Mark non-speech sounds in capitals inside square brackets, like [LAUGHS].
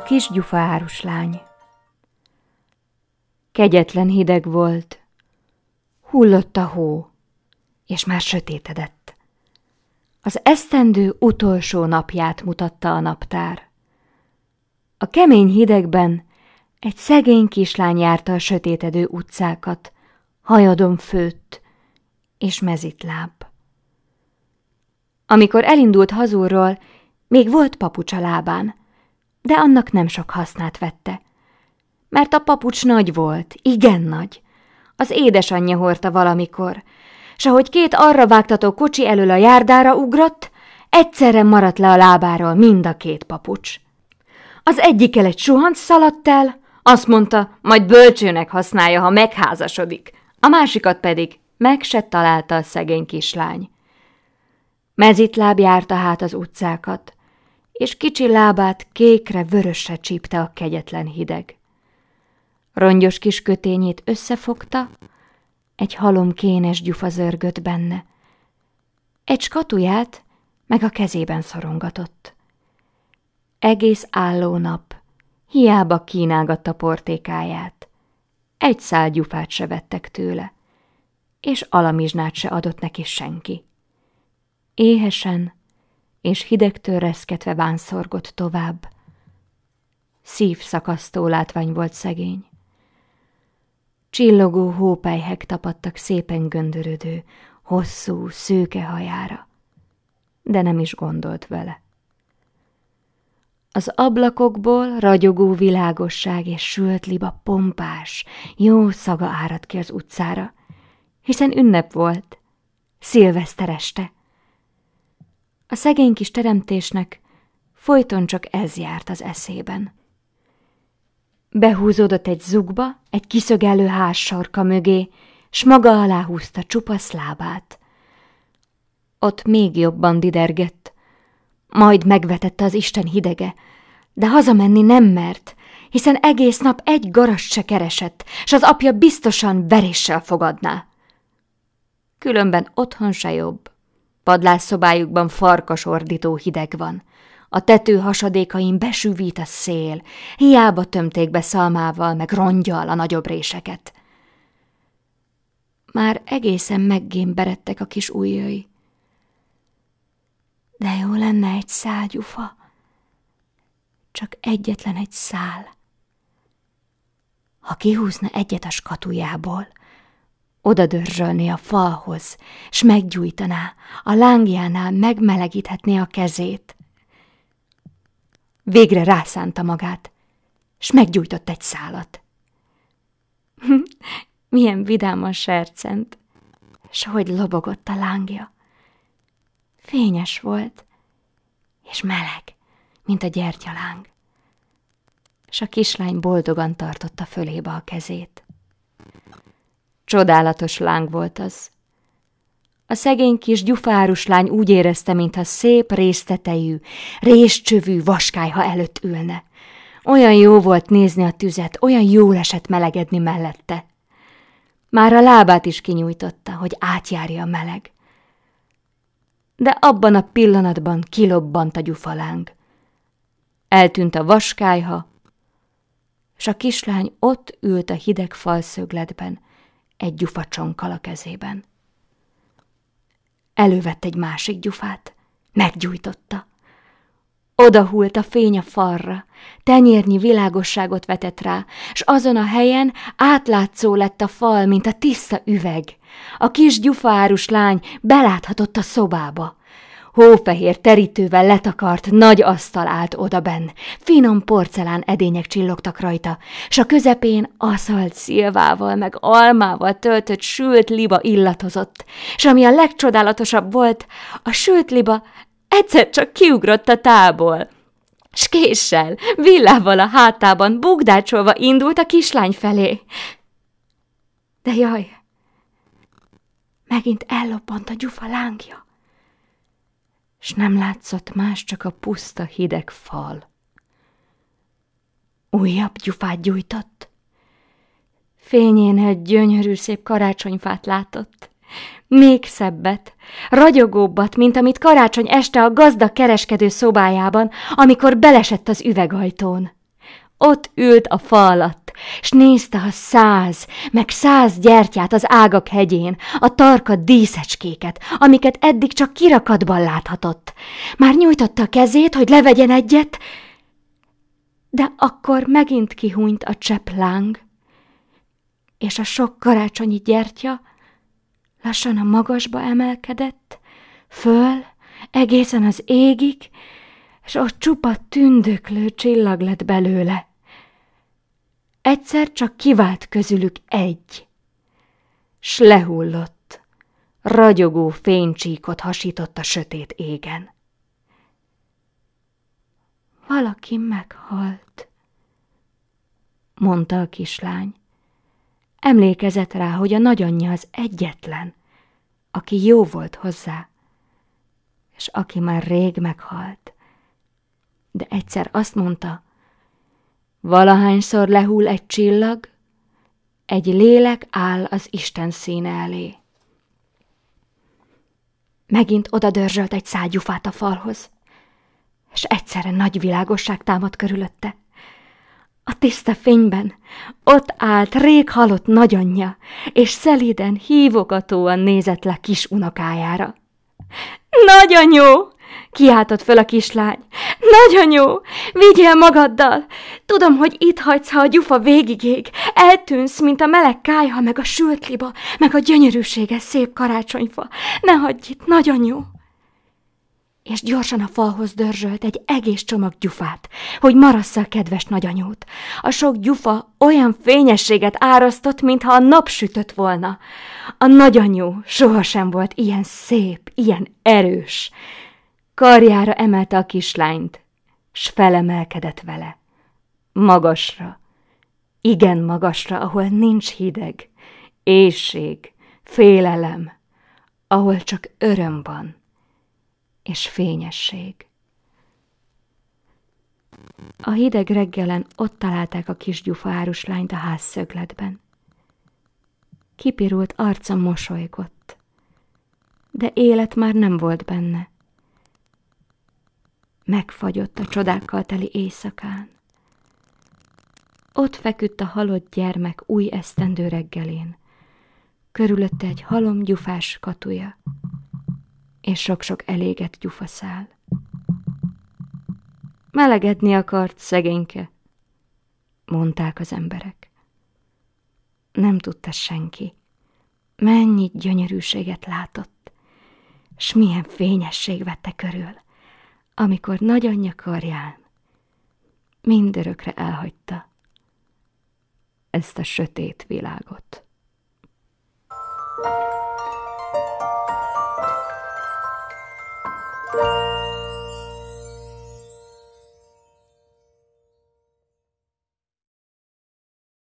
A kis gyufaárus lány. Kegyetlen hideg volt, hullott a hó, és már sötétedett. Az esztendő utolsó napját mutatta a naptár. A kemény hidegben egy szegény kislány járta a sötétedő utcákat, hajadon főtt és mezit láb. Amikor elindult Hazúról, még volt papucs lábán, de annak nem sok hasznát vette. Mert a papucs nagy volt, igen nagy. Az édesanyja hordta valamikor, s ahogy két arra vágtató kocsi elől a járdára ugrott, egyszerre maradt le a lábáról mind a két papucs. Az egyikkel egy suhanc szaladt el, azt mondta, majd bölcsőnek használja, ha megházasodik, a másikat pedig meg se találta a szegény kislány. Mezitláb járta hát az utcákat, és kicsi lábát kékre-vörösre csípte a kegyetlen hideg. Rongyos kis kötényét összefogta, egy halom kénes gyufa zörgött benne. Egy skatuját meg a kezében szorongatott. Egész álló nap, hiába kínálgatta portékáját. Egy szál gyufát se vettek tőle, és alamizsnát se adott neki senki. Éhesen, és hidegtől reszketve bánszorgott tovább. Szívszakasztó látvány volt szegény. Csillogó hópelyhek tapadtak szépen göndörödő, hosszú, szőke hajára, de nem is gondolt vele. Az ablakokból ragyogó világosság és sült liba pompás, jó szaga árad ki az utcára, hiszen ünnep volt, szilveszter este. A szegény kis teremtésnek folyton csak ez járt az eszében. Behúzódott egy zugba, egy kiszögelő ház sarka mögé, s maga alá húzta csupasz lábát. Ott még jobban didergett, majd megvetette az Isten hidege, de hazamenni nem mert, hiszen egész nap egy garast se keresett, s az apja biztosan veréssel fogadná. Különben otthon se jobb, Padlásszobájukban farkasordító hideg van. A tető hasadékain besűvít a szél, hiába tömték be szalmával meg rongyal a nagyobb réseket. Már egészen meggémberedtek a kis ujjai. De jó lenne egy szágyufa, csak egyetlen egy szál. Ha kihúzna egyet a skatujából – oda dörzsölné a falhoz, s meggyújtaná, a lángjánál megmelegíthetné a kezét. Végre rászánta magát, s meggyújtott egy szálat. [LAUGHS] Milyen vidáman sercent, s hogy lobogott a lángja. Fényes volt, és meleg, mint a gyertyaláng. S a kislány boldogan tartotta fölébe a kezét. Csodálatos láng volt az. A szegény kis gyufárus lány úgy érezte, mintha szép résztetejű, részcsövű vaskájha előtt ülne. Olyan jó volt nézni a tüzet, olyan jól esett melegedni mellette. Már a lábát is kinyújtotta, hogy átjárja a meleg. De abban a pillanatban kilobbant a gyufaláng. Eltűnt a vaskájha, és a kislány ott ült a hideg falszögletben, egy csonkkal a kezében. Elővett egy másik gyufát, meggyújtotta. Odahult a fény a farra, tenyérnyi világosságot vetett rá, s azon a helyen átlátszó lett a fal, mint a tiszta üveg. A kis gyufárus lány beláthatott a szobába. Hófehér terítővel letakart, nagy asztal állt odabenn. Finom porcelán edények csillogtak rajta, s a közepén aszalt szilvával meg almával töltött sült liba illatozott, s ami a legcsodálatosabb volt, a sült liba egyszer csak kiugrott a tából. S késsel, villával a hátában bugdácsolva indult a kislány felé. De jaj, megint ellopant a gyufa lángja s nem látszott más, csak a puszta hideg fal. Újabb gyufát gyújtott. Fényén egy gyönyörű szép karácsonyfát látott. Még szebbet, ragyogóbbat, mint amit karácsony este a gazda kereskedő szobájában, amikor belesett az üvegajtón. Ott ült a fa alatt, s nézte a száz, meg száz gyertyát az ágak hegyén, a tarka díszecskéket, amiket eddig csak kirakatban láthatott. Már nyújtotta a kezét, hogy levegyen egyet, de akkor megint kihúnyt a láng, és a sok karácsonyi gyertya lassan a magasba emelkedett, föl, egészen az égig, és ott csupa tündöklő csillag lett belőle – egyszer csak kivált közülük egy. S lehullott, ragyogó fénycsíkot hasított a sötét égen. Valaki meghalt, mondta a kislány. Emlékezett rá, hogy a nagyanyja az egyetlen, aki jó volt hozzá, és aki már rég meghalt. De egyszer azt mondta, Valahányszor lehull egy csillag, egy lélek áll az Isten színe elé. Megint odadörzsölt egy szágyufát a falhoz, és egyszerre nagy világosság támad körülötte. A tiszta fényben ott állt rég halott nagyanyja, és szeliden, hívogatóan nézett le kis unokájára. Nagyanyó, Kiáltott föl a kislány. Nagyon jó! Vigyél magaddal! Tudom, hogy itt hagysz, ha a gyufa végigég. Eltűnsz, mint a meleg kájha, meg a sült liba, meg a gyönyörűséges szép karácsonyfa. Ne hagyj itt, nagyon jó! és gyorsan a falhoz dörzsölt egy egész csomag gyufát, hogy marassza a kedves nagyanyót. A sok gyufa olyan fényességet árasztott, mintha a nap sütött volna. A nagyanyó sohasem volt ilyen szép, ilyen erős. Karjára emelte a kislányt, s felemelkedett vele. Magasra, igen magasra, ahol nincs hideg, éjség, félelem, ahol csak öröm van, és fényesség. A hideg reggelen ott találták a kis gyufárus lányt a házszögletben. Kipirult arca mosolygott, de élet már nem volt benne megfagyott a csodákkal teli éjszakán. Ott feküdt a halott gyermek új esztendő reggelén, körülötte egy halom gyufás katuja, és sok-sok elégett gyufaszál. Melegedni akart, szegényke, mondták az emberek. Nem tudta senki, mennyi gyönyörűséget látott, s milyen fényesség vette körül amikor nagyanyja karján mindörökre elhagyta ezt a sötét világot.